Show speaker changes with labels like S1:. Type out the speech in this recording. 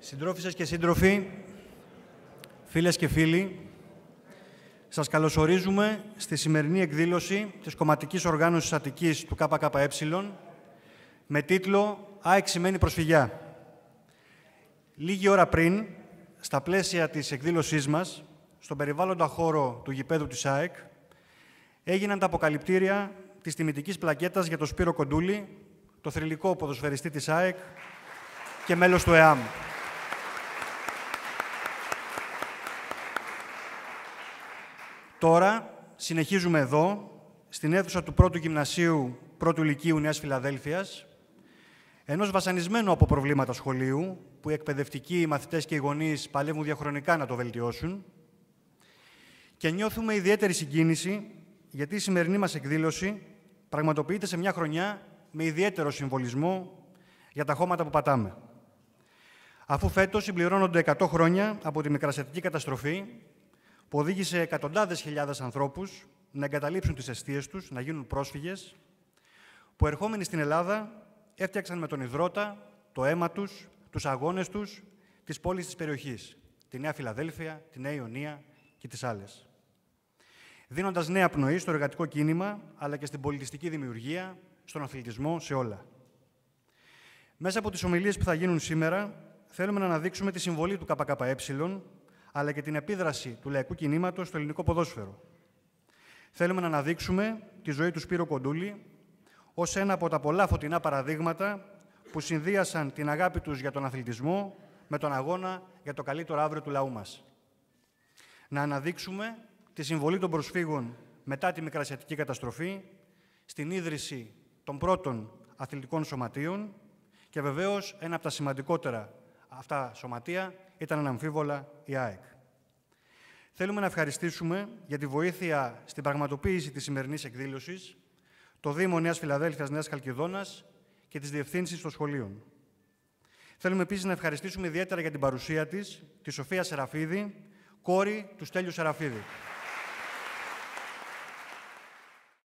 S1: Συντρόφισσες και σύντροφοι, φίλες και φίλοι, σας καλωσορίζουμε στη σημερινή εκδήλωση της Κομματικής Οργάνωσης Αττικής του ΚΚΕ με τίτλο «ΑΕΚ σημαίνει προσφυγιά». Λίγη ώρα πριν, στα πλαίσια της εκδήλωσής μας, στον περιβάλλοντα χώρο του γηπέδου της ΑΕΚ, έγιναν τα αποκαλυπτήρια της τιμητικής πλακέτας για τον Σπύρο Κοντούλη, το θρηλυκό ποδοσφαιριστή της ΑΕΚ και μέλος του ΕΑΜ. Τώρα συνεχίζουμε εδώ, στην αίθουσα του πρώτου γυμνασίου πρώτου ηλικίου Νέας Φιλαδέλφειας, ενός βασανισμένου από προβλήματα σχολείου, που οι εκπαιδευτικοί, οι μαθητές και οι γονείς παλεύουν διαχρονικά να το βελτιώσουν. Και νιώθουμε ιδιαίτερη συγκίνηση, γιατί η σημερινή μας εκδήλωση πραγματοποιείται σε μια χρονιά με ιδιαίτερο συμβολισμό για τα χώματα που πατάμε. Αφού φέτος συμπληρώνονται 100 χρόνια από τη μικρασιατική καταστροφή που οδήγησε εκατοντάδες χιλιάδες ανθρώπους να εγκαταλείψουν τις αιστείες τους, να γίνουν πρόσφυγες, που ερχόμενοι στην Ελλάδα έφτιαξαν με τον υδρότα το αίμα τους, τους αγώνες τους, τις πόλεις της περιοχής, τη Νέα Φιλαδέλφια, τη Νέα Ιωνία και τις άλλες. Δίνοντας νέα πνοή στο εργατικό κίνημα, αλλά και στην πολιτιστική δημιουργία, στον αθλητισμό, σε όλα. Μέσα από τις ομιλίες που θα γίνουν σήμερα, θέλουμε να αναδείξουμε τη συμβολή του ΚΚΕ αλλά και την επίδραση του λαϊκού κινήματος στο ελληνικό ποδόσφαιρο. Θέλουμε να αναδείξουμε τη ζωή του Σπύρου Κοντούλη ως ένα από τα πολλά φωτεινά παραδείγματα που συνδύασαν την αγάπη τους για τον αθλητισμό με τον αγώνα για το καλύτερο αύριο του λαού μας. Να αναδείξουμε τη συμβολή των προσφύγων μετά τη Μικρασιατική καταστροφή στην ίδρυση των πρώτων αθλητικών σωματείων και βεβαίως ένα από τα σημαντικότερα αυτά σωματεία ήταν αναμφίβολα η ΑΕΚ. Θέλουμε να ευχαριστήσουμε για τη βοήθεια στην πραγματοποίηση της σημερινής εκδήλωσης το Δήμο Νέας Φιλαδέλφειας Νέας Χαλκιδόνας και τις διευθύνσεις των σχολείων. Θέλουμε επίσης να ευχαριστήσουμε ιδιαίτερα για την παρουσία της τη Σοφία Σεραφίδη, κόρη του Στέλιου Σεραφίδη.